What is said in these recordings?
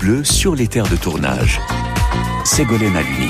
Bleu sur les terres de tournage. Ségolène lui.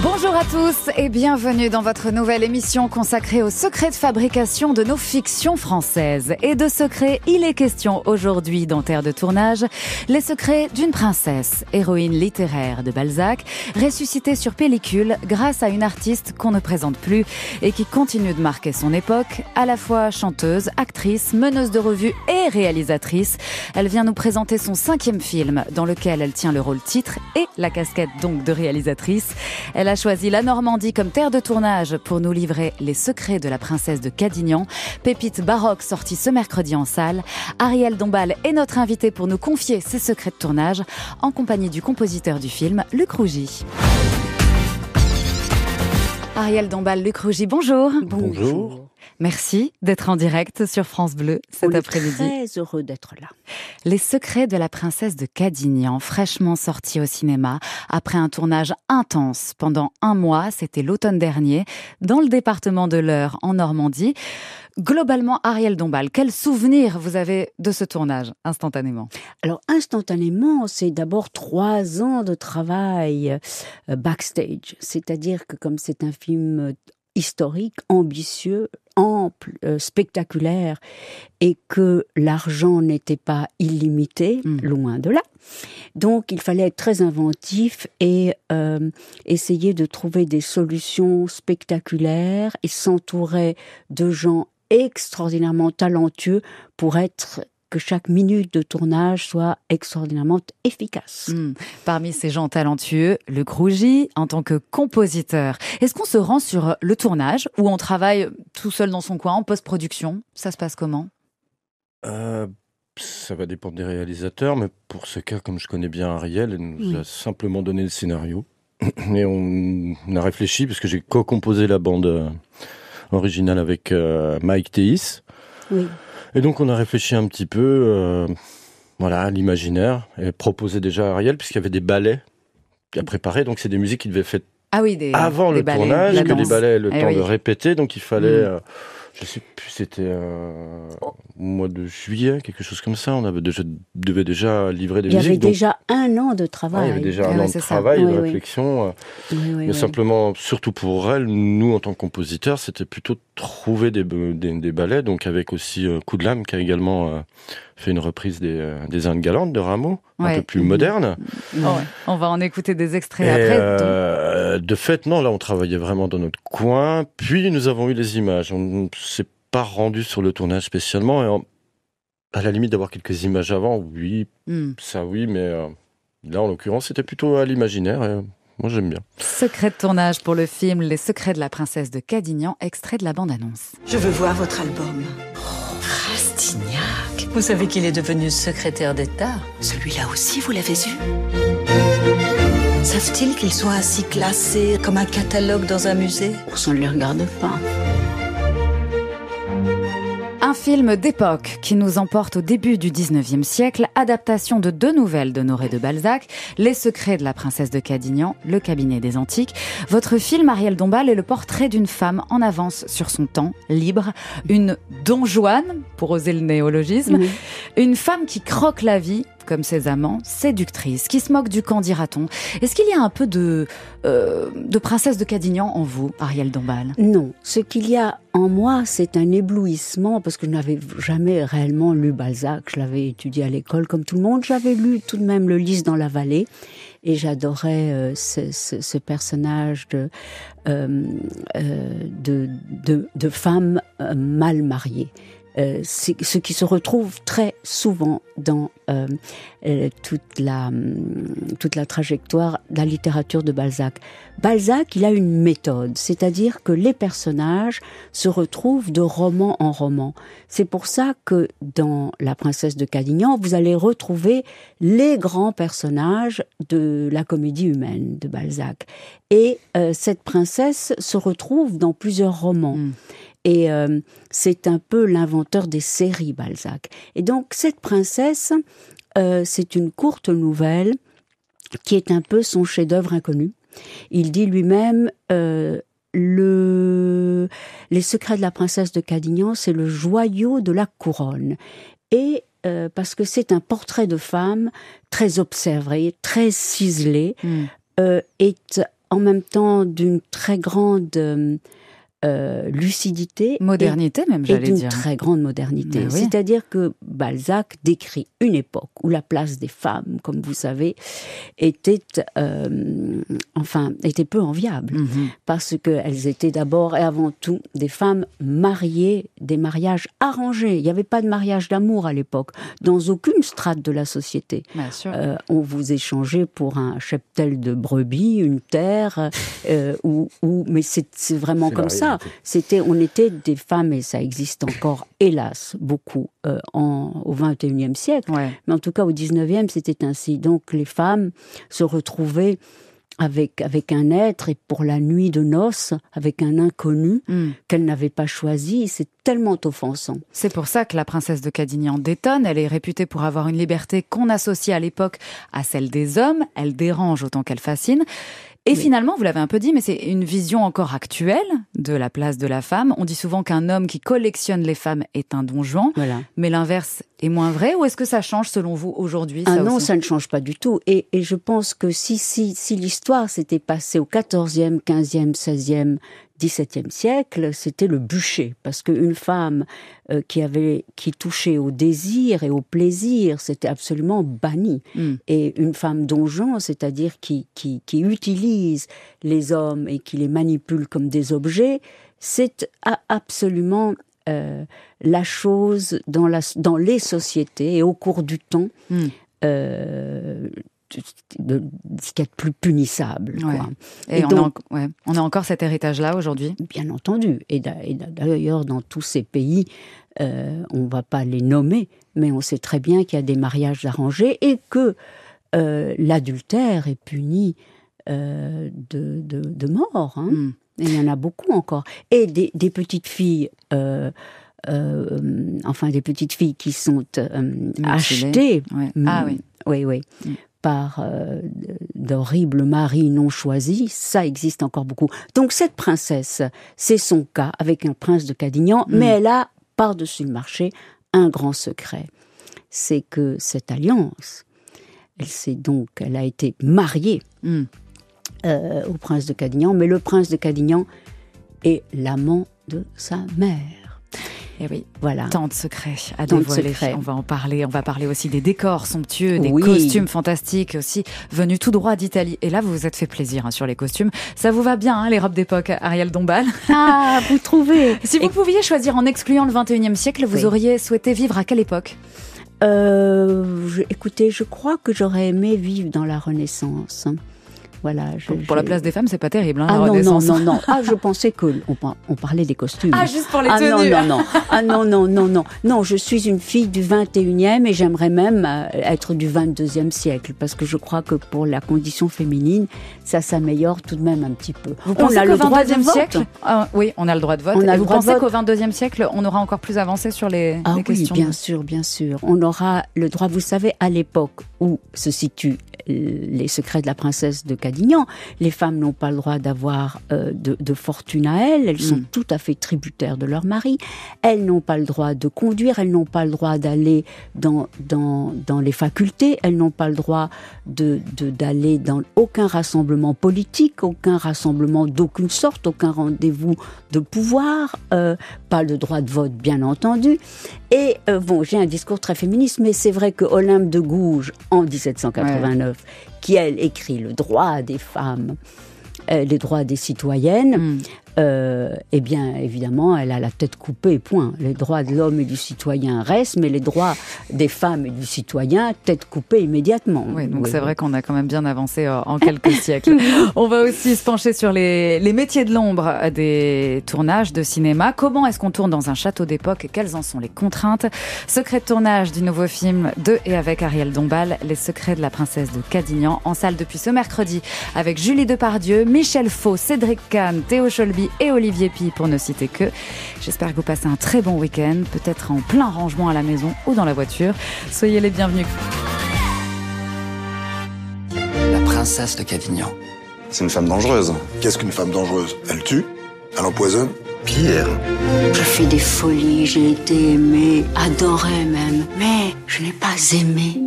Bonjour à tous et bienvenue dans votre nouvelle émission consacrée aux secrets de fabrication de nos fictions françaises. Et de secrets, il est question aujourd'hui dans Terre de tournage, les secrets d'une princesse, héroïne littéraire de Balzac, ressuscitée sur pellicule grâce à une artiste qu'on ne présente plus et qui continue de marquer son époque, à la fois chanteuse, actrice, meneuse de revue et réalisatrice. Elle vient nous présenter son cinquième film dans lequel elle tient le rôle titre et la casquette donc de réalisatrice. Elle elle a choisi la Normandie comme terre de tournage pour nous livrer les secrets de la princesse de Cadignan. Pépite baroque sortie ce mercredi en salle. Ariel Dombal est notre invitée pour nous confier ses secrets de tournage en compagnie du compositeur du film, Luc Rougy. Ariel Dombal, Luc Rougy, bonjour. Bonjour. Merci d'être en direct sur France Bleu cet après-midi. Très heureux d'être là. Les secrets de la princesse de Cadignan, fraîchement sorti au cinéma après un tournage intense pendant un mois, c'était l'automne dernier, dans le département de l'Eure en Normandie. Globalement, Ariel Dombal, quel souvenir vous avez de ce tournage instantanément Alors instantanément, c'est d'abord trois ans de travail euh, backstage, c'est-à-dire que comme c'est un film historique, ambitieux, ample, euh, spectaculaire, et que l'argent n'était pas illimité, hmm. loin de là. Donc il fallait être très inventif et euh, essayer de trouver des solutions spectaculaires et s'entourer de gens extraordinairement talentueux pour être que chaque minute de tournage soit extraordinairement efficace. Hmm. Parmi ces gens talentueux, le Crougy, en tant que compositeur, est-ce qu'on se rend sur le tournage ou on travaille tout seul dans son coin en post-production Ça se passe comment euh, Ça va dépendre des réalisateurs, mais pour ce cas, comme je connais bien Ariel, elle nous a simplement donné le scénario. Et on a réfléchi, parce que j'ai co-composé la bande euh, originale avec euh, Mike Teis. Oui. Et donc on a réfléchi un petit peu, euh, voilà, à l'imaginaire, et proposé déjà à Ariel, puisqu'il y avait des ballets à préparer, donc c'est des musiques qu'il devait faire ah avant le ballets, tournage, que les ballets aient le eh temps de répéter, donc il fallait... Mm. Euh, je sais plus, c'était au mois de juillet, quelque chose comme ça. On avait devait déjà livrer des musiques. Il y avait déjà un an de travail. il y avait déjà ah un an de travail, de réflexion. Euh, mais simplement, surtout pour elle, nous, en tant que compositeurs, c'était plutôt trouver des, des, ballets. Donc avec aussi euh, Coup de l'âme, qui a également euh, fait une reprise des, des Indes galantes de Rameau, un peu plus moderne. On va en écouter des extraits après. de fait, non, là, on travaillait vraiment dans notre coin. Puis nous avons eu les images. On, c'est pas rendu sur le tournage spécialement. à la limite d'avoir quelques images avant, oui, hmm. ça oui, mais euh, là en l'occurrence c'était plutôt à l'imaginaire. Euh, moi j'aime bien. Secret de tournage pour le film Les secrets de la princesse de Cadignan, extrait de la bande-annonce. Je veux voir votre album. Oh, Rastignac Vous savez qu'il est devenu secrétaire d'État Celui-là aussi, vous l'avez eu Savent-ils qu'il soit ainsi classé comme un catalogue dans un musée on ne les regarde pas un film d'époque qui nous emporte au début du 19e siècle, adaptation de deux nouvelles d'Honoré de Balzac, Les secrets de la princesse de Cadignan, Le cabinet des antiques. Votre film, Ariel Dombal, est le portrait d'une femme en avance sur son temps, libre, une donjoine, pour oser le néologisme, une femme qui croque la vie comme ses amants, séductrice, qui se moque du camp, dira-t-on. Est-ce qu'il y a un peu de, euh, princesse de Cadignan en vous, Ariel Dombal Non. Ce qu'il y a en moi, c'est un éblouissement parce que je n'avais jamais réellement lu Balzac. Je l'avais étudié à l'école comme tout le monde. J'avais lu tout de même Le Lys dans la vallée et j'adorais euh, ce, personnage de euh, femme mal mariée. Euh, ce qui se retrouve très souvent dans euh, euh, toute, la, hum, toute la trajectoire de la littérature de Balzac. Balzac, il a une méthode, c'est-à-dire que les personnages se retrouvent de roman en roman. C'est pour ça que dans La princesse de Cadignan, vous allez retrouver les grands personnages de la comédie humaine de Balzac. Et cette princesse se retrouve dans plusieurs romans. Mmh. Et euh, c'est un peu l'inventeur des séries Balzac. Et donc cette princesse, euh, c'est une courte nouvelle qui est un peu son chef-d'œuvre inconnu. Il dit lui-même euh, le... les secrets de la princesse de Cadignan, c'est le joyau de la couronne. Et parce que c'est un portrait de femme très observé, très ciselé, hmm. et en même temps d'une très grande euh, lucidité. Modernité même, j'allais dire. une très grande modernité. Bah C'est-à-dire que Balzac décrit une époque où la place des femmes, comme vous savez, était, euh, enfin, était peu enviable. Mhm. Parce qu'elles étaient d'abord et avant tout des femmes mariées, des mariages arrangés. Il n'y avait pas de mariage d'amour à l'époque, dans aucune strate de la société. Euh, on vous échangeait pour un cheptel de brebis, une terre, mais c'est vraiment comme ça. C'était, on était des femmes, et ça existe encore, hélas, beaucoup euh, en, au XXIe siècle. Mais en tout cas, au XIXe, c'était ainsi. Donc, les femmes se retrouvaient avec, avec un être et pour la nuit de noces, avec un inconnu hmm. qu'elles n'avaient pas choisi. C'est tellement offensant. C'est pour ça que la princesse de Cadignan détonne. Elle est réputée pour avoir une liberté qu'on associe à l'époque à celle des hommes. Elle dérange autant qu'elle fascine. Et finalement, vous l'avez un peu dit, mais c'est une vision encore actuelle de la place de la femme. On dit souvent qu'un homme qui collectionne les femmes est un donjon, mais l'inverse est moins vrai. Ou est-ce que ça change selon vous aujourd'hui ah non, ça ne change pas du tout. Et, je pense que si, si, si l'histoire s'était passée au 14e, 15e, 16e, XVIIe siècle, c'était le bûcher, parce qu'une femme euh, qui avait qui touchait au désir et au plaisir, c'était absolument banni. Hmm. Et une femme donjon, c'est-à-dire qui, qui, utilise les hommes et qui les manipule comme des objets, c'est absolument euh, la chose dans, dans les sociétés et au cours du temps. Hmm. Euh, de, ce qu'il y de plus punissable. Et, on, donc, a on, a encore cet héritage-là aujourd'hui Bien entendu. Et d'ailleurs, dans tous ces pays, euh, on ne va pas les nommer, mais on sait très bien qu'il y a des mariages arrangés et que euh, l'adultère est puni euh, de, de, mort. Hein. Hmm. il y en a beaucoup encore. Et des, petites filles... enfin, des petites filles qui sont achetées. Hmm. Ah oui. Oui, oui. Hmm par euh, d'horribles maris non choisis, ça existe encore beaucoup. Donc cette princesse, c'est son cas avec un prince de Cadignan, mm. mais elle a, par-dessus le marché, un grand secret. C'est que cette alliance, elle donc, elle a été mariée mm. euh, au prince de Cadignan, mais le prince de Cadignan est l'amant de sa mère. Et eh oui, voilà. Tant de secrets à dévoiler. On va en parler. On va parler aussi des décors somptueux, des costumes fantastiques aussi, venus tout droit d'Italie. Et là, vous vous êtes fait plaisir hein, sur les costumes. Ça vous va bien, hein, les robes d'époque, Ariel Dombal Ah, vous trouvez Si vous pouviez choisir en excluant le 21e siècle, vous auriez souhaité vivre à quelle époque euh, écoutez, je crois que j'aurais aimé vivre dans la Renaissance. Voilà, pour, la place des femmes, c'est pas terrible. Hein, ah non, non, non, Ah, je pensais qu'on on parlait des costumes. Ah, juste pour les ah, tenues. Non, non, ah, non. Ah non, non, non, non. je suis une fille du 21e et j'aimerais même euh, être du 22e siècle parce que je crois que pour la condition féminine, ça s'améliore tout de même un petit peu. on a le droit de siècle ah, Oui, on a le droit de vote. vous pensez qu'au 22e siècle, on aura encore plus avancé sur les, ah, questions bien sûr, bien sûr. On aura le droit, vous savez, à l'époque où se situent euh, les secrets de la princesse de les femmes n'ont pas le droit d'avoir euh, de, fortune à elles, elles sont mm. tout à fait tributaires de leur mari, elles n'ont pas le droit de conduire, elles n'ont pas le droit d'aller dans, les facultés, elles n'ont pas le droit d'aller dans aucun rassemblement politique, aucun rassemblement d'aucune sorte, aucun rendez-vous de pouvoir, euh, pas le droit de vote bien entendu. Et euh, bon, j'ai un discours très féministe, mais c'est vrai que Olympe de Gouges, en 1789, qui elle écrit le droit des femmes, euh, les droits des citoyennes, mm. Euh, eh bien, évidemment, elle a la tête coupée, point. Les droits de l'homme et du citoyen restent, mais les droits des femmes et du citoyen, tête coupée immédiatement. Oui, donc c'est vrai qu'on a quand même bien avancé euh, en quelques siècles. On va aussi se pencher sur les, métiers de l'ombre des tournages de cinéma. Comment est-ce qu'on tourne dans un château d'époque et Quelles en sont les contraintes Secret de tournage du nouveau film de et avec Ariel Dombal, Les secrets de la princesse de Cadignan, en salle depuis ce mercredi, avec Julie Depardieu, Michel Faux, Cédric Kahn, Théo Cholby et Olivier Pi pour ne citer que. J'espère que vous passez un très bon week-end, peut-être en plein rangement à la maison ou dans la voiture. Soyez les bienvenus. La princesse de Cavignan. C'est une femme dangereuse. Qu'est-ce qu'une femme dangereuse Elle tue Elle empoisonne Pierre. Je fais des folies, j'ai été aimée, adorée même, mais je n'ai pas aimé.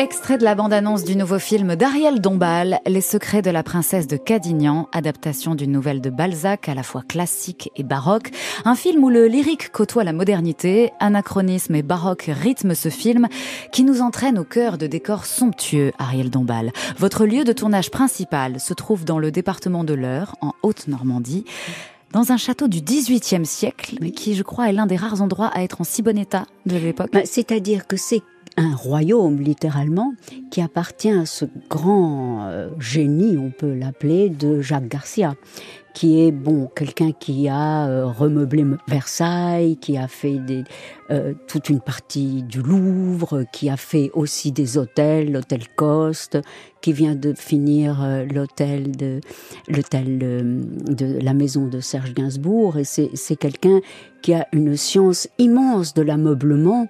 Extrait de la bande-annonce du nouveau film d'Ariel Dombal, Les secrets de la princesse de Cadignan, adaptation d'une nouvelle de Balzac à la fois classique et baroque. Un film où le lyrique côtoie la modernité, anachronisme et baroque rythme ce film qui nous entraîne au cœur de décors somptueux, Ariel Dombal. Votre lieu de tournage principal se trouve dans le département de l'Eure, en Haute-Normandie dans un château du XVIIIe siècle, mais qui, je crois, est l'un des rares endroits à être en si bon état de l'époque. Bah, c'est-à-dire que c'est un royaume littéralement qui appartient à ce grand euh, génie, on peut l'appeler, de Jacques Garcia, qui est bon quelqu'un qui a euh, remeublé Versailles, qui a fait des, euh, toute une partie du Louvre, qui a fait aussi des hôtels, l'hôtel Coste, qui vient de finir l'hôtel de l'hôtel de la maison de Serge Gainsbourg, et c'est quelqu'un qui a une science immense de l'ameublement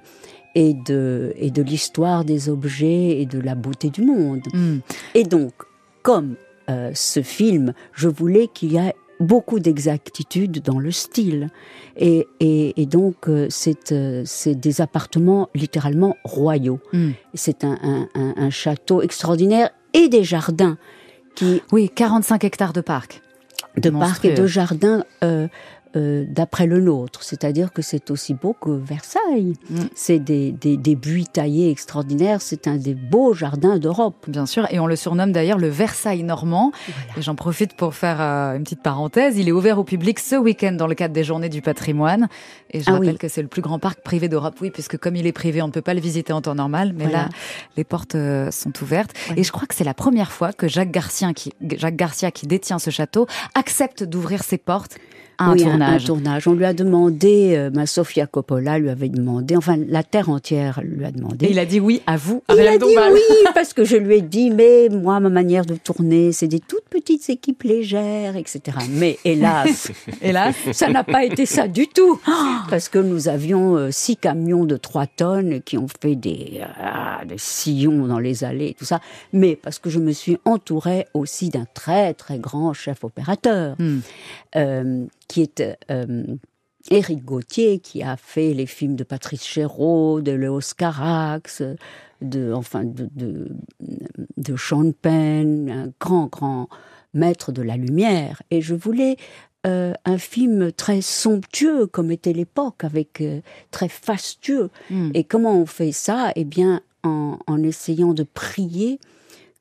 et de, et de l'histoire des objets et de la beauté du monde. Mm. Et donc, comme euh, ce film, je voulais qu'il y ait beaucoup d'exactitude dans le style. Et, donc, euh, euh, c'est des appartements littéralement royaux. Mm. C'est un, château extraordinaire et des jardins. Qui, oui, 45 hectares de parc. De parc et de jardins euh, d'après le nôtre. C'est-à-dire que c'est aussi beau que Versailles. Mm. C'est des, des, buis taillés extraordinaires. C'est un des beaux jardins d'Europe. Bien sûr. Et on le surnomme d'ailleurs le Versailles normand. Et j'en profite pour faire euh, une petite parenthèse. Il est ouvert au public ce week-end dans le cadre des Journées du patrimoine. Et je ah rappelle que c'est le plus grand parc privé d'Europe. Oui, puisque comme il est privé, on ne peut pas le visiter en temps normal. Mais là, les portes euh, sont ouvertes. Et je crois que c'est la première fois que Jacques qui, Jacques Garcia, qui détient ce château, accepte d'ouvrir ses portes un tournage. On lui a demandé, euh, ma Sofia Coppola lui avait demandé, enfin la terre entière lui a demandé. il a dit oui à vous. il a dit oui parce que je lui ai dit mais moi ma manière de tourner c'est des toutes petites équipes légères etc. Mais hélas, hélas, ça n'a pas été ça du tout parce que nous avions euh, six camions de trois tonnes qui ont fait des, ah, sillons dans les allées tout ça. Mais parce que je me suis entourée aussi d'un très très grand chef opérateur. Hmm. Euh, qui est euh, Éric Gauthier, qui a fait les films de Patrice Chéreau, de Leos Carax, de, enfin, de, de, de, Sean Penn, un grand, grand maître de la lumière. Et je voulais euh, un film très somptueux, comme était l'époque, avec euh, très fastueux. Hmm. Et comment on fait ça Eh bien, en, essayant de prier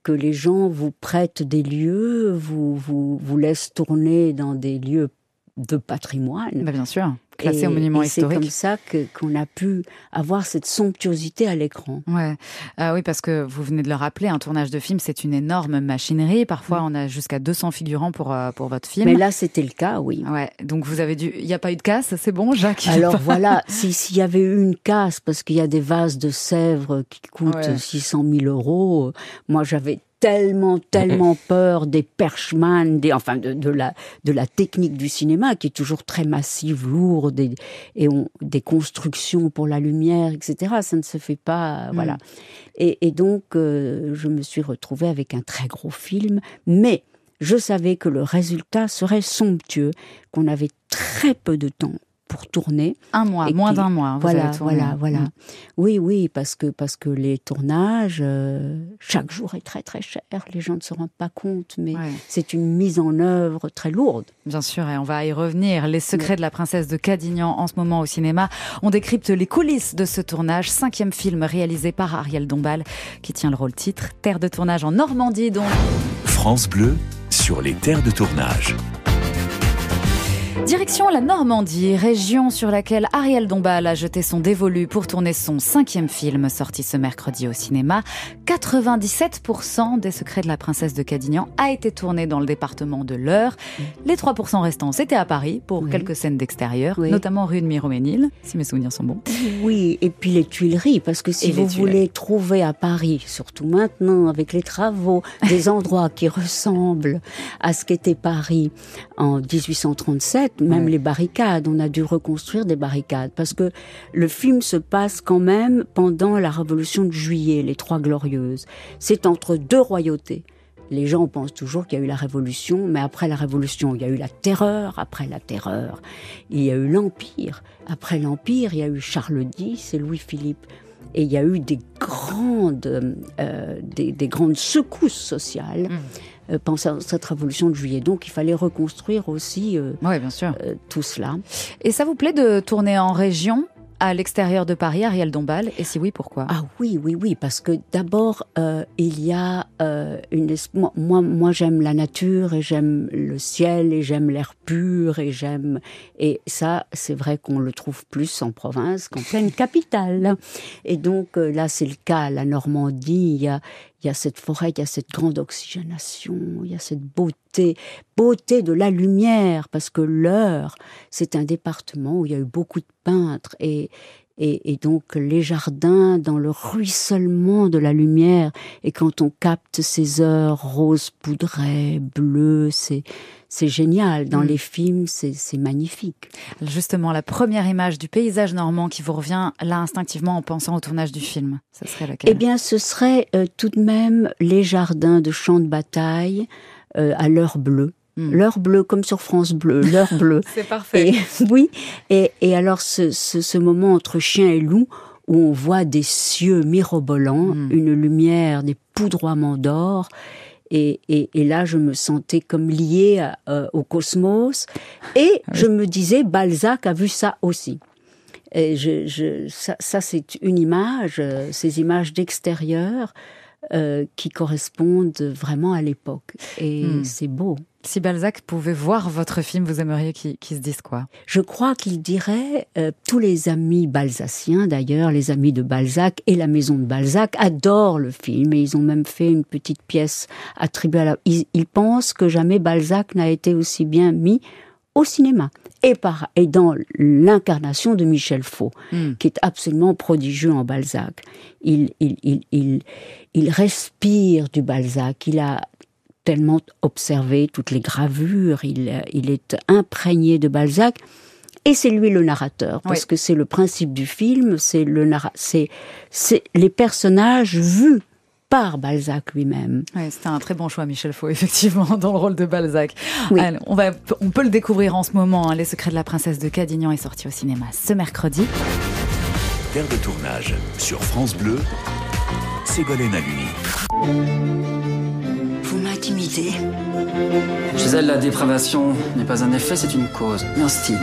que les gens vous prêtent des lieux, vous, vous, vous laissent tourner dans des lieux de patrimoine. Bah, bien sûr, classé au monument et historique. C'est comme ça qu'on a pu avoir cette somptuosité à l'écran. Ouais. Ah oui, parce que vous venez de le rappeler, un tournage de film, c'est une énorme machinerie. Parfois, mm. on a jusqu'à 200 figurants pour, euh, pour votre film. Mais là, c'était le cas, oui. Ouais. Donc, vous avez dû. Il n'y a pas eu de casse, c'est bon, Jacques Alors voilà, s'il y avait eu une casse, parce qu'il y a des vases de Sèvres qui coûtent 600 000 euros, moi, j'avais tellement, mhm. tellement peur des perchman, des, enfin de, la, technique du cinéma qui est toujours très massive, lourde, et, et des constructions pour la lumière, etc. Ça ne se fait pas, mhm. voilà. Et, donc, euh, je me suis retrouvée avec un très gros film, mais je savais que le résultat serait somptueux, qu'on avait très peu de temps pour tourner. Un mois, moins d'un mois. voilà, voilà, voilà. Mm. Oui, oui, parce que parce que les tournages, euh, chaque jour est très très cher. Les gens ne se rendent pas compte, mais c'est une mise en œuvre très lourde. Bien sûr, et on va y revenir. Les secrets de la princesse de Cadignan en ce moment au cinéma. On décrypte les coulisses de ce tournage. Cinquième film réalisé par Ariel Dombal, qui tient le rôle titre. Terre de tournage en Normandie, donc. France Bleu sur les terres de tournage. Direction la Normandie, région sur laquelle Ariel Dombal a jeté son dévolu pour tourner son cinquième film sorti ce mercredi au cinéma. 97% des secrets de la princesse de Cadignan a été tourné dans le département de l'Eure. Les 3% restants, c'était à Paris pour quelques scènes d'extérieur, notamment rue de Miroménil, si mes souvenirs sont bons. Oui, et puis les Tuileries, parce que si vous voulez trouver à Paris, surtout maintenant avec les travaux, des endroits qui ressemblent à ce qu'était Paris en 1837, même les barricades, on a dû reconstruire des barricades, parce que le film se passe quand même pendant la Révolution de Juillet, les Trois Glorieuses. C'est entre deux royautés. Les gens pensent toujours qu'il y a eu la Révolution, mais après la Révolution, il y a eu la terreur, après la terreur, il y a eu l'Empire, après l'Empire, il y a eu Charles X et Louis-Philippe. Et il y a eu des grandes, euh, euh, des, grandes secousses sociales. Mmh. Euh, à cette révolution de juillet. Donc il fallait reconstruire aussi euh, bien sûr. Euh, tout cela. Et ça vous plaît de tourner en région à l'extérieur de Paris, Ariel Dombal Et si oui, pourquoi Ah oui, oui, oui, parce que d'abord, il y a une... Moi, moi j'aime la nature et j'aime le ciel et j'aime l'air pur et j'aime... Et ça, c'est vrai qu'on le trouve plus en province qu'en pleine capitale. Et donc, là, c'est le cas. La Normandie, il y a, il y a cette forêt, il y a cette grande oxygénation, il y a cette beauté, beauté de la lumière, parce que l'heure, c'est un département où il y a eu beaucoup de peintres et, et, donc les jardins dans le ruissellement de la lumière. Et quand on capte ces heures roses poudrées, bleues, c'est c'est génial. Dans mm. les films, c'est magnifique. Justement, la première image du paysage normand qui vous revient là instinctivement en pensant au tournage du film, ce serait laquelle Eh bien, ce serait euh, tout de même les jardins de champs de bataille euh, à l'heure bleue Hmm. L'heure bleue, comme sur France Bleu, l'heure bleue. C'est parfait. oui. Et, et alors, ce, ce, ce, moment entre chien et loup, où on voit des cieux mirobolants, hmm. une lumière, des poudroiements d'or. Et, et, et, là, je me sentais comme liée euh, au cosmos. Et ah je me disais, Balzac a vu ça aussi. Et je, je, ça, ça c'est une image, euh, ces images d'extérieur euh, qui correspondent vraiment à l'époque. Et hmm. c'est beau. Si Balzac pouvait voir votre film, vous aimeriez qu'il se dise quoi Je crois qu'il dirait euh, tous les amis balzaciens d'ailleurs, les amis de Balzac et la maison de Balzac adorent le film et ils ont même fait une petite pièce attribuée à la. Ils, pensent que jamais Balzac n'a été aussi bien mis au cinéma et, par, et dans l'incarnation de Michel Faux, hmm. qui est absolument prodigieux en Balzac. Il, il, il, il, il respire du Balzac, il a tellement observé toutes les gravures, il, il est imprégné de Balzac. Et c'est lui le narrateur, parce que c'est le principe du film, c'est le c'est les personnages vus par Balzac lui-même. Ouais, C'était un très bon choix, Michel Faux, effectivement, dans le rôle de Balzac. on, va, on peut le découvrir en ce moment. Hein. les secrets de la princesse de Cadignan est sorti au cinéma ce mercredi. Terre de tournage sur France Bleu, Ségolène Aluni. Chez elle, la dépravation n'est pas un effet, c'est une cause, un style.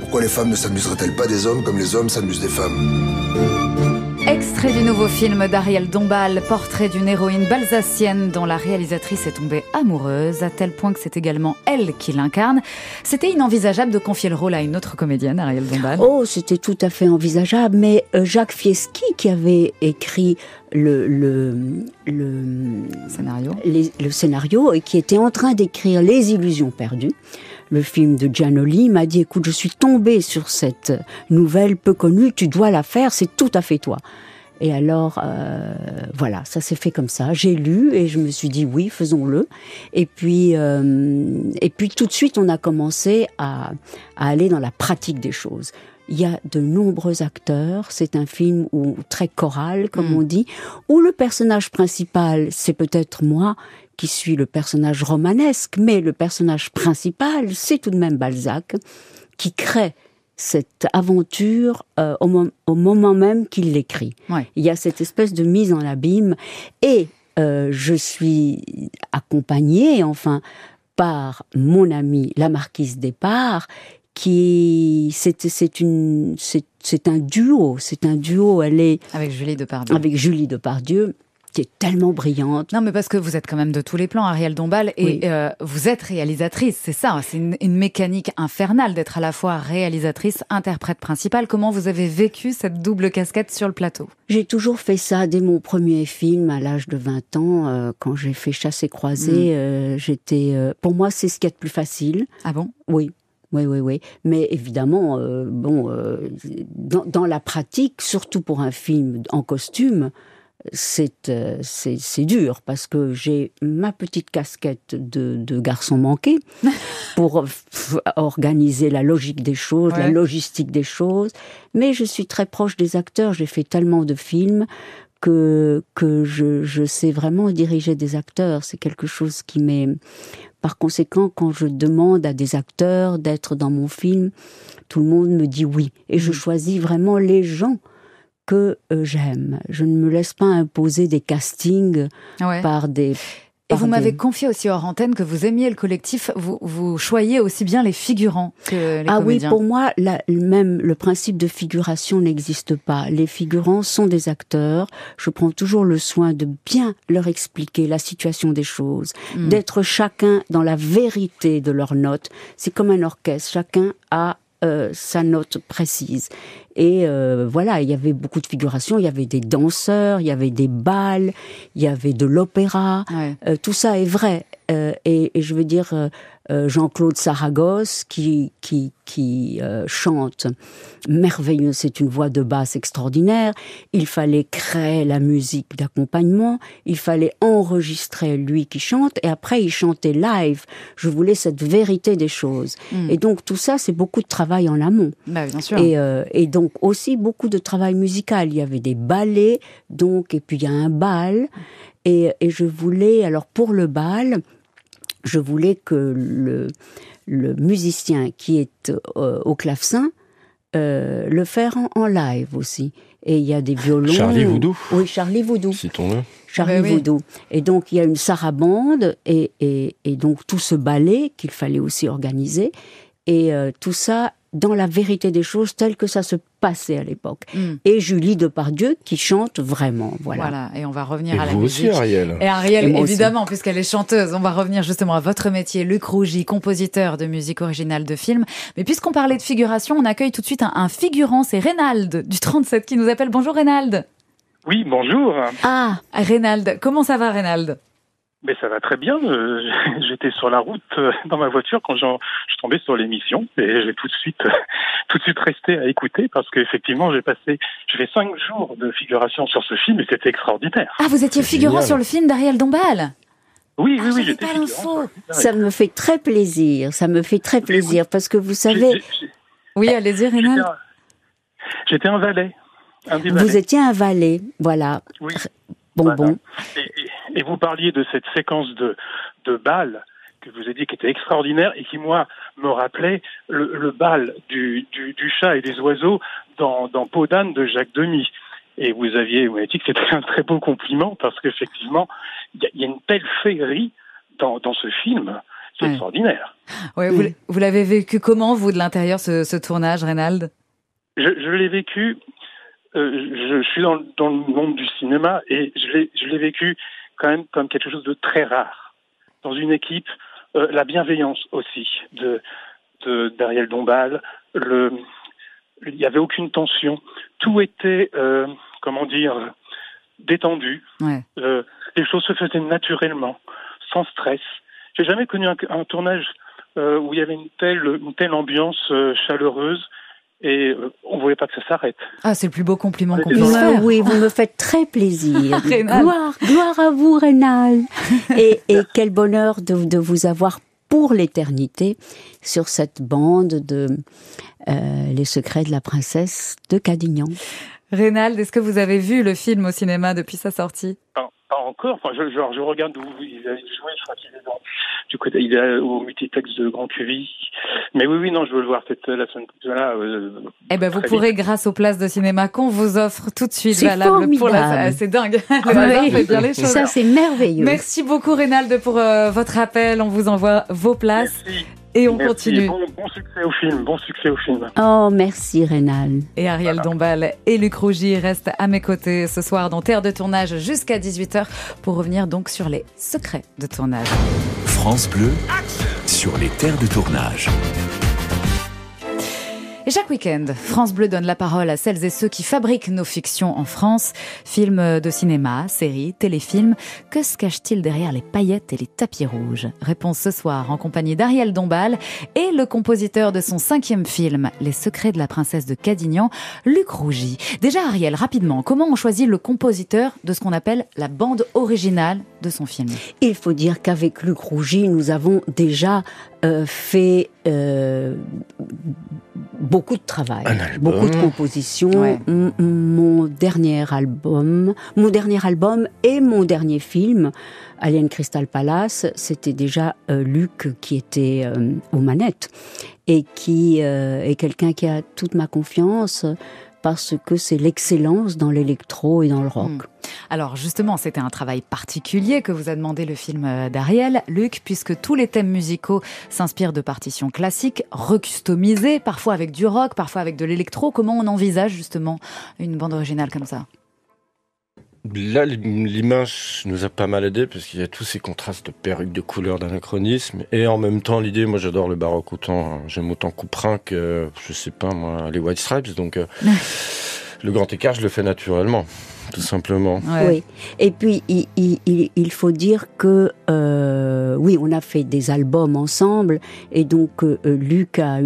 Pourquoi les femmes ne s'amuseraient-elles pas des hommes comme les hommes s'amusent des femmes Extrait du nouveau film d'Arielle Dombal, portrait d'une héroïne balsacienne dont la réalisatrice est tombée amoureuse, à tel point que c'est également elle qui l'incarne. C'était inenvisageable de confier le rôle à une autre comédienne, Ariel Dombal. Oh, c'était tout à fait envisageable, mais euh, Jacques Fieschi, qui avait écrit le, le, scénario. le scénario et qui était en train d'écrire Les Illusions perdues, le film de Gianoli, m'a dit, écoute, je suis tombée sur cette nouvelle peu connue, tu dois la faire, c'est tout à fait toi. Et alors, euh, voilà, ça s'est fait comme ça. J'ai lu et je me suis dit oui, faisons-le. Et puis, euh, et puis tout de suite, on a commencé à, à aller dans la pratique des choses il y a de nombreux acteurs. C'est un film où, très choral, comme mm. on dit, où le personnage principal, c'est peut-être moi, qui suis le personnage romanesque, mais le personnage principal, c'est tout de même Balzac, qui crée cette aventure euh, au, moment même qu'il l'écrit. Il y a cette espèce de mise en abîme et euh, je suis accompagnée, enfin, par mon amie la marquise des Départ, qui c'est c'est une c'est un duo, c'est un duo. Elle est avec Julie Depardieu. Avec Julie Depardieu qui est tellement brillante. Non, mais parce que vous êtes quand même de tous les plans, Ariel Dombal, et euh, vous êtes réalisatrice, c'est ça, c'est une, mécanique infernale d'être à la fois réalisatrice, interprète principale. Comment vous avez vécu cette double casquette sur le plateau J'ai toujours fait ça dès mon premier film, à l'âge de 20 ans, euh, quand j'ai fait Chasse et Croisée, mm. euh, j'étais... pour moi, c'est ce qui est le plus facile. Ah bon Oui, oui, oui, oui. Mais évidemment, euh, bon, euh, dans, la pratique, surtout pour un film en costume, euh, c'est c'est dur parce que j'ai ma petite casquette de, de garçon manqué pour organiser la logique des choses, la logistique des choses. Mais je suis très proche des acteurs. J'ai fait tellement de films que que je, je sais vraiment diriger des acteurs. C'est quelque chose qui m'est par conséquent, quand je demande à des acteurs d'être dans mon film, tout le monde me dit oui. Et je mm. choisis vraiment les gens que euh, j'aime. Je ne me laisse pas imposer des castings par des et vous m'avez confié aussi hors antenne que vous aimiez le collectif, vous, vous choyez aussi bien les figurants que les ah comédiens. Ah oui, pour moi, la, même le principe de figuration n'existe pas. Les figurants sont des acteurs. Je prends toujours le soin de bien leur expliquer la situation des choses, hmm. d'être chacun dans la vérité de leurs notes. C'est comme un orchestre, chacun a euh, sa note précise. Et euh, voilà, il y avait beaucoup de figurations, il y avait des danseurs, il y avait des balles, il y avait de l'opéra. Euh, tout ça est vrai. Euh, et, et, je veux dire euh, euh, Jean-Claude Saragosse qui qui, chante merveilleux. C'est une voix de basse extraordinaire. Il fallait créer la musique d'accompagnement. Il fallait enregistrer lui qui chante et après il chantait live. Je voulais cette vérité des choses. Hmm. Et donc tout ça, c'est beaucoup de travail en amont. Bah et, donc aussi beaucoup de travail musical. Il y avait des ballets donc et puis il y a un bal. et, je voulais, alors pour le bal, je voulais que le, musicien qui est euh, au clavecin euh, le faire en, live aussi. Et il y a des violons. Charlie Voodoo Oui, Charlie Voudou. ton nom Charlie bah Et donc, il y a une sarabande et, donc tout ce ballet qu'il fallait aussi organiser. Et euh, tout ça dans la vérité des choses telles que ça se passait à l'époque. Hmm. Et Julie Depardieu qui chante vraiment. Voilà. et on va revenir à la musique. Aussi, Ariel. Et Ariel, évidemment, puisqu'elle est chanteuse, on va revenir justement à votre métier, Luc Rougy, compositeur de musique originale de films. Mais puisqu'on parlait de figuration, on accueille tout de suite un, un figurant, c'est Reynald du 37 qui nous appelle. Bonjour Reynald. Oui, bonjour. Ah, Reynald. Comment ça va, Reynald mais ça va très bien. Euh, j'étais sur la route euh, dans ma voiture quand je suis tombé sur l'émission et j'ai tout de suite, tout de suite resté à écouter parce qu'effectivement j'ai passé, je fais cinq jours de figuration sur ce film et c'était extraordinaire. Ah, vous étiez figurant sur le film d'Ariel Dombal. Oui, oui, ah, oui, Ça me fait très plaisir. Ça me fait très plaisir parce que vous savez. Oui, allez-y, Rénal. J'étais un valet. vous étiez un valet, voilà. Oui. Bonbon. Et vous parliez de cette séquence de, de balles que vous avez dit qui était extraordinaire et qui, moi, me rappelait le, bal du, du, chat et des oiseaux dans, dans Peau d'âne de Jacques Demy. Et vous aviez, vous dit que c'était un très beau compliment parce qu'effectivement, il y, a une telle féerie dans, dans ce film. C'est extraordinaire. vous, l'avez vécu comment, vous, de l'intérieur, ce, ce, tournage, Reynald Je, l'ai vécu. Euh, je, suis dans, dans, le monde du cinéma et je l'ai vécu quand même comme quelque chose de très rare. Dans une équipe, euh, la bienveillance aussi de, de d'Ariel Dombal, le, il n'y avait aucune tension, tout était, euh, comment dire, détendu, euh, les choses se faisaient naturellement, sans stress. J'ai jamais connu un, un tournage où il y avait une telle, une telle ambiance chaleureuse, et euh, on voulait pas que ça s'arrête. Ah, c'est le plus beau compliment qu'on puisse faire. Oui, vous me faites très plaisir. gloire, gloire à vous, Rénal. et, et, quel bonheur de, de vous avoir pour l'éternité sur cette bande de euh, Les secrets de la princesse de Cadignan. Rénal, est-ce que vous avez vu le film au cinéma depuis sa sortie pas, encore. Enfin, je, je regarde où ils avaient joué. Je crois qu'il est dans du côté il a, au multitexte de Grand Cuvier Mais oui, oui, non, je veux le voir peut-être la semaine voilà, euh, eh ben, vous pourrez, grâce aux places de cinéma qu'on vous offre tout de suite, valable pour la. Ah, c'est dingue. Ah, Ça, c'est merveilleux. Merci beaucoup, Reynald, pour euh, votre appel. On vous envoie vos places. Et on continue. Bon, succès au film, bon succès au film. Oh, merci Rénal. Et Ariel Dombal et Luc Rougy restent à mes côtés ce soir dans Terre de tournage jusqu'à 18h pour revenir donc sur les secrets de tournage. France Bleu, sur les terres de tournage. Et chaque week-end, France Bleu donne la parole à celles et ceux qui fabriquent nos fictions en France. Films de cinéma, séries, téléfilms. Que se cache-t-il derrière les paillettes et les tapis rouges Réponse ce soir en compagnie d'Ariel Dombal et le compositeur de son cinquième film, Les secrets de la princesse de Cadignan, Luc Rougy. Déjà, Ariel, rapidement, comment on choisit le compositeur de ce qu'on appelle la bande originale de son film Il faut dire qu'avec Luc Rougy, nous avons déjà euh, fait euh, beaucoup de travail, beaucoup de compositions. Mon dernier album, mon dernier album et mon dernier film, Alien Crystal Palace, c'était déjà euh, Luc qui était aux manettes et qui est quelqu'un qui a toute ma confiance parce que c'est l'excellence dans l'électro et dans le rock. Hmm. Alors justement, c'était un travail particulier que vous a demandé le film euh, d'Ariel, Luc, puisque tous les thèmes musicaux s'inspirent de partitions classiques, recustomisées, parfois avec du rock, parfois avec de l'électro. Comment on envisage justement une bande originale comme ça Là, l'image nous a pas mal aidé parce qu'il y a tous ces contrastes de perruques, de couleurs, d'anachronismes. Et en même temps, l'idée, moi j'adore le baroque autant, hein. j'aime autant Couperin que, je sais pas moi, les White Stripes. Donc, euh, le grand écart, je le fais naturellement tout simplement. Oui. Et puis, il, faut dire que, euh, oui, on a fait des albums ensemble, et donc euh, Luc a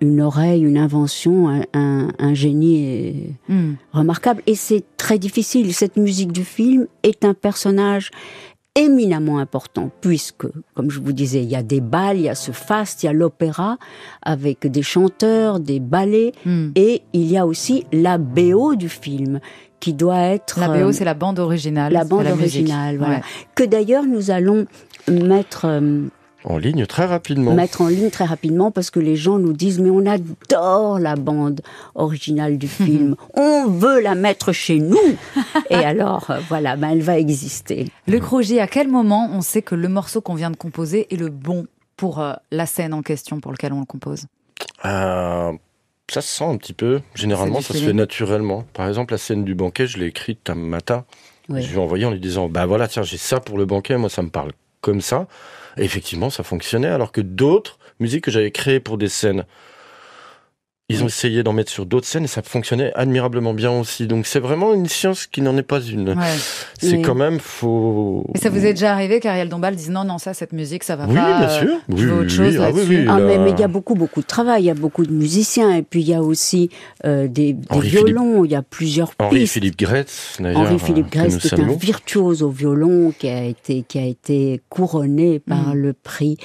une, oreille, une invention, un, génie euh, hmm. remarquable. Et c'est très difficile. Cette musique du film est un personnage éminemment important, puisque, comme je vous disais, il y a des balles, il y a ce faste, il y a l'opéra, avec des chanteurs, des ballets, hmm. et il y a aussi la BO du film, qui doit être... La BO, euh, c'est la bande originale. La bande originale, voilà. Que d'ailleurs, nous allons mettre... Euh, en ligne très rapidement. Mettre en ligne très rapidement parce que les gens nous disent mais on adore la bande originale du film, on veut la mettre chez nous. Et alors euh, voilà, ben elle va exister. Le Crogier, à quel moment on sait que le morceau qu'on vient de composer est le bon pour la scène en question pour laquelle on le compose ça se sent un petit peu. Généralement, ça se fait naturellement. Par exemple, la scène du banquet, je l'ai écrite un matin. Je lui ai envoyé en lui disant Bah voilà, tiens, j'ai ça pour le banquet, moi, ça me parle comme ça. effectivement, ça fonctionnait, alors que d'autres musiques que j'avais créées pour des scènes ils ont essayé d'en mettre sur d'autres scènes et ça fonctionnait admirablement bien aussi. Donc c'est vraiment une science qui n'en est pas une. C'est quand même faux. Et ça vous est déjà arrivé qu'Ariel Dombal dise non, non, ça, cette musique, ça va oui, pas. Bien euh, sûr. Oui, bien ah, oui, ah, mais il y a beaucoup, beaucoup de travail. Il y a beaucoup de musiciens et puis il y a aussi euh, des, violons. Il y a plusieurs pistes. Henri Philippe Gretz, d'ailleurs. Henri Philippe Gretz, qui est un virtuose au violon, qui a été, qui a été couronné par mm. le prix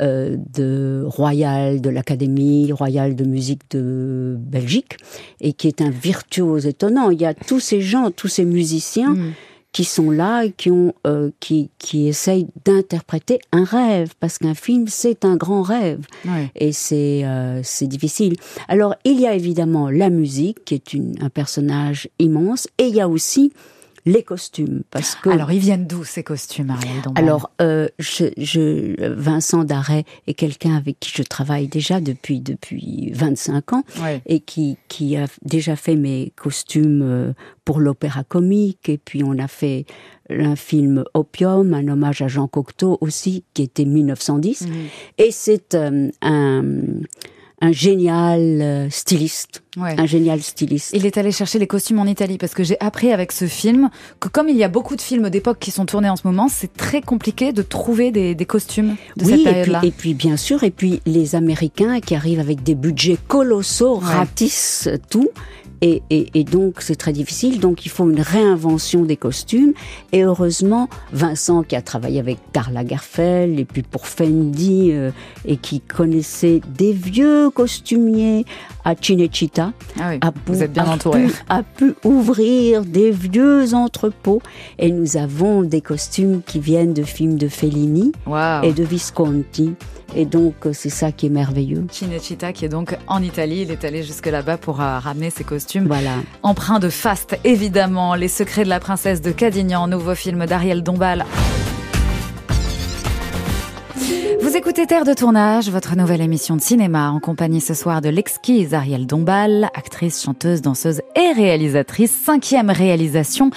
euh, de Royal de l'Académie royale de musique de Belgique et qui est un virtuose étonnant. Il y a tous ces gens, tous ces musiciens mm. qui sont là et qui ont, euh, qui, essayent d'interpréter un rêve parce qu'un film c'est un grand rêve et c'est euh, c'est difficile. Alors il y a évidemment la musique qui est un personnage immense et il y a aussi les costumes. Parce que alors, ils viennent d'où ces costumes, Alors, euh, je, je, Vincent Daret est quelqu'un avec qui je travaille déjà depuis depuis 25 ans et qui qui a déjà fait mes costumes euh, pour l'opéra comique et puis on a fait un film Opium, un hommage à Jean Cocteau aussi, qui était 1910. Mmh. Et c'est euh, un, un génial euh, styliste un génial styliste. Il est allé chercher les costumes en Italie parce que j'ai appris avec ce film que comme il y a beaucoup de films d'époque qui sont tournés en ce moment, c'est très compliqué de trouver des, costumes de oui, Et, puis bien sûr, et puis les Américains qui arrivent avec des budgets colossaux ratissent tout. Et, donc c'est très difficile. Donc ils font une réinvention des costumes. Et heureusement, Vincent qui a travaillé avec Carla Garfell et puis pour Fendi euh, et qui connaissait des vieux costumiers à Cinecittà ah a, vous êtes bien Pu, a pu ouvrir des vieux entrepôts et nous avons des costumes qui viennent de films de Fellini et de Visconti. Et donc, euh, c'est ça qui est merveilleux. Cinecita, qui est donc en Italie, il est allé jusque là-bas pour euh, ramener ses costumes. Voilà. Emprunt de faste, évidemment. Les secrets de la princesse de Cadignan, nouveau film d'Ariel Dombal écoutez Terre de tournage, votre nouvelle émission de cinéma en compagnie ce soir de l'exquise Ariel Dombal, actrice, chanteuse, danseuse et réalisatrice. Cinquième réalisation.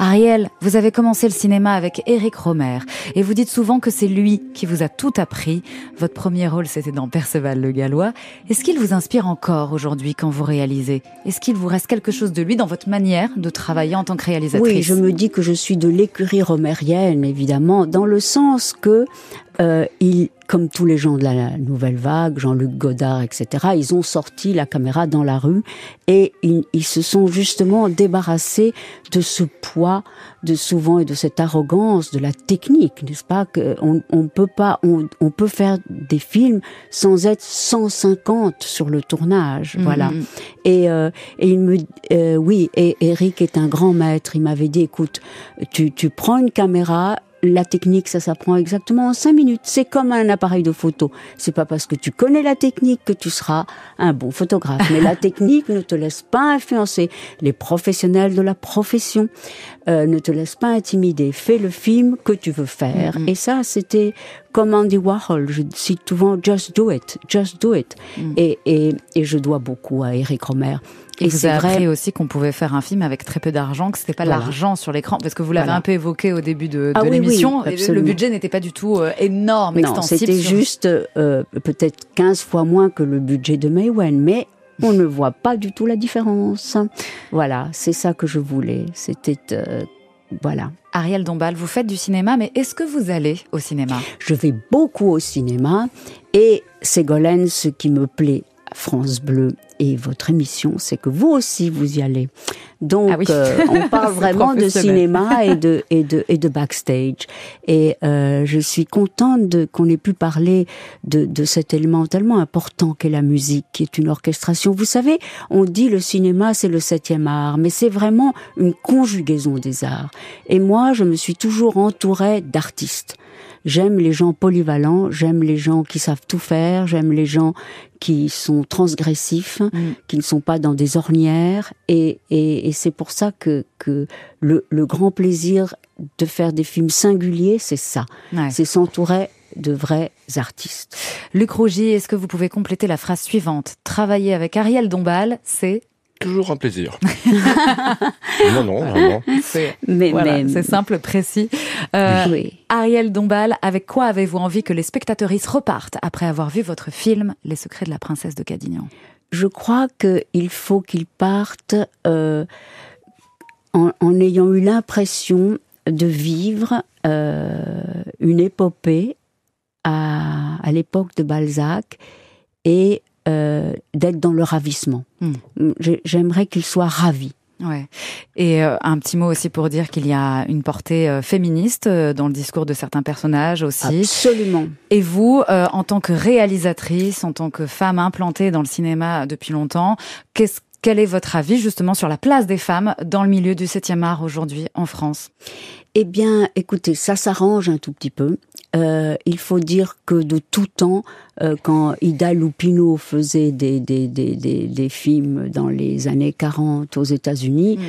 Ariel, vous avez commencé le cinéma avec Eric Romer et vous dites souvent que c'est lui qui vous a tout appris. Votre premier rôle, c'était dans Perceval le Gallois. Est-ce qu'il vous inspire encore aujourd'hui quand vous réalisez Est-ce qu'il vous reste quelque chose de lui dans votre manière de travailler en tant que réalisatrice Oui, je me dis que je suis de l'écurie romérienne, évidemment, dans le sens que euh, ils, comme tous les gens de la nouvelle vague, Jean-Luc Godard, etc., ils ont sorti la caméra dans la rue et ils, se sont justement débarrassés de ce poids, de souvent et de cette arrogance de la technique, n'est-ce pas que on, peut pas, on, peut faire des films sans être 150 sur le tournage, mm-hmm. voilà. Euh, et, il me, euh, oui, et Eric est un grand maître. Il m'avait dit, écoute, tu, tu prends une caméra la technique, ça s'apprend exactement en cinq minutes. C'est comme un appareil de photo. C'est pas parce que tu connais la technique que tu seras un bon photographe. Mais la technique ne te laisse pas influencer. Les professionnels de la profession euh, ne te laissent pas intimider. Fais le film que tu veux faire. Mm-hmm. Et ça, c'était comme Andy Warhol. Je cite souvent Just Do It, Just Do It. Mm. et, et, et je dois beaucoup à Eric Romer. Et, c'est vrai... aussi qu'on pouvait faire un film avec très peu d'argent, que c'était pas l'argent sur l'écran, parce que vous l'avez un peu évoqué au début de, ah l'émission. Oui, le budget n'était pas du tout énorme, euh, énorme, non, C'était juste euh, peut-être 15 fois moins que le budget de Maywen, mais on ne voit pas du tout la différence. Voilà, c'est ça que je voulais. C'était euh, voilà. Ariel Dombal, vous faites du cinéma, mais est-ce que vous allez au cinéma Je vais beaucoup au cinéma et Ségolène, ce qui me plaît, France Bleu et votre émission, c'est que vous aussi vous y allez. Donc, ah euh, on parle vraiment de cinéma et de, et de, et de backstage. Et euh, je suis contente qu'on ait pu parler de, de cet élément tellement important qu'est la musique, qui est une orchestration. Vous savez, on dit le cinéma, c'est le septième art, mais c'est vraiment une conjugaison des arts. Et moi, je me suis toujours entourée d'artistes. J'aime les gens polyvalents, j'aime les gens qui savent tout faire, j'aime les gens qui sont transgressifs, mm. qui ne sont pas dans des ornières. Et, c'est pour ça que, le, grand plaisir de faire des films singuliers, c'est ça. C'est s'entourer de vrais artistes. Luc Rougy, est-ce que vous pouvez compléter la phrase suivante Travailler avec Ariel Dombal, c'est toujours un plaisir. non, non, vraiment. C'est, simple, précis. Euh, Ariel Dombal, avec quoi avez-vous envie que les y repartent après avoir vu votre film Les secrets de la princesse de Cadignan Je crois qu'il faut qu'ils partent euh, en, ayant eu l'impression de vivre euh, une épopée à, à l'époque de Balzac et euh, d'être dans le ravissement. Hmm. Hum, j'aimerais qu'il soit ravi. Ouais. Et euh, un petit mot aussi pour dire qu'il y a une portée euh, féministe dans le discours de certains personnages aussi. Absolument. Et vous, en tant que réalisatrice, en tant que femme implantée dans le cinéma depuis longtemps, qu'est-ce quel est votre avis justement sur la place des femmes dans le milieu du 7e art aujourd'hui en France Eh bien, écoutez, ça s'arrange un tout petit peu. Euh, il faut dire que de tout temps, euh, quand Ida Lupino faisait des, des, des, des, des films dans les années 40 aux États-Unis, mm.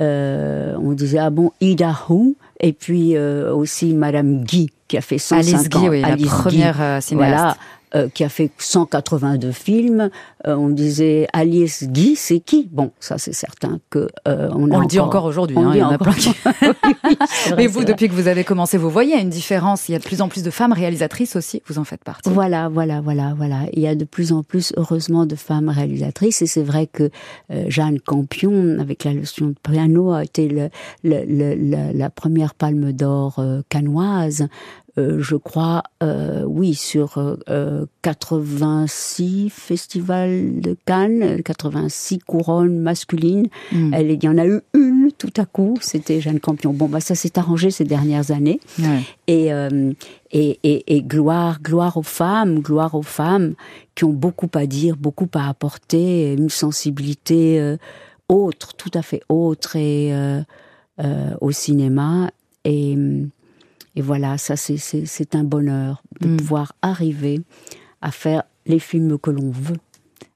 euh, on disait ah bon Ida Who et puis aussi Madame Guy qui a fait 150 Alice oui, la première cinéaste. Euh, qui a fait 182 films. Euh, on disait Alice Guy, c'est qui Bon, ça c'est certain que euh, on, on le dit encore aujourd'hui. Hein, il y en a plein. Qui... Mais vous, depuis que vous avez commencé, vous voyez une différence. Il y a de plus en plus de femmes réalisatrices aussi. Vous en faites partie. Voilà, voilà, voilà, voilà. Il y a de plus en plus, heureusement, de femmes réalisatrices. Et c'est vrai que euh, Jeanne Campion, avec la leçon de piano, a été le, le, le, la, la, première palme d'or canoise. Euh, je crois, euh, oui, sur euh, 86 euh, festivals de Cannes, 86 couronnes masculines. Hmm. Elle, il y en a eu une tout à coup, c'était Jeanne Campion. Bon, bah, ça s'est arrangé ces dernières années. Et, euh, et, et, et, gloire, gloire aux femmes, gloire aux femmes qui ont beaucoup à dire, beaucoup à apporter, une sensibilité autre, tout à fait autre, et au cinéma. Et hum, et voilà, ça c'est un bonheur de mm. pouvoir arriver à faire les films que l'on veut.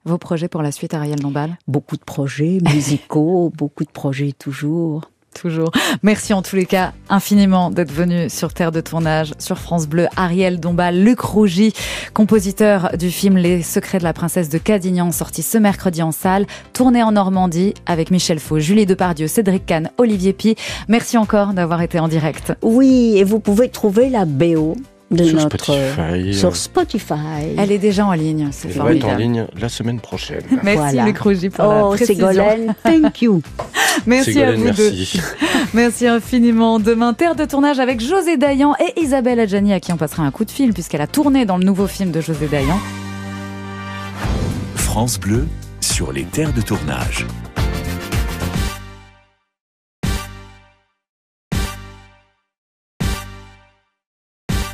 Vos projets pour la suite, Ariel Nombal Beaucoup de projets musicaux, beaucoup de projets toujours. Toujours. Merci en tous les cas infiniment d'être venu sur Terre de Tournage, sur France Bleu. Ariel Domba, Luc Rougy, compositeur du film Les Secrets de la Princesse de Cadignan, sorti ce mercredi en salle, tourné en Normandie avec Michel Faux, Julie Depardieu, Cédric Kahn, Olivier Pi. Merci encore d'avoir été en direct. Oui, et vous pouvez trouver la BO euh, sur Spotify. Elle est déjà en ligne, c'est Elle va en ligne la semaine prochaine. merci voilà. Luc pour oh, la précision. thank you. merci à vous deux. merci infiniment. Demain, terre de tournage avec José Dayan et Isabelle Adjani à qui on passera un coup de fil puisqu'elle a tourné dans le nouveau film de José Dayan. France Bleu sur les terres de tournage.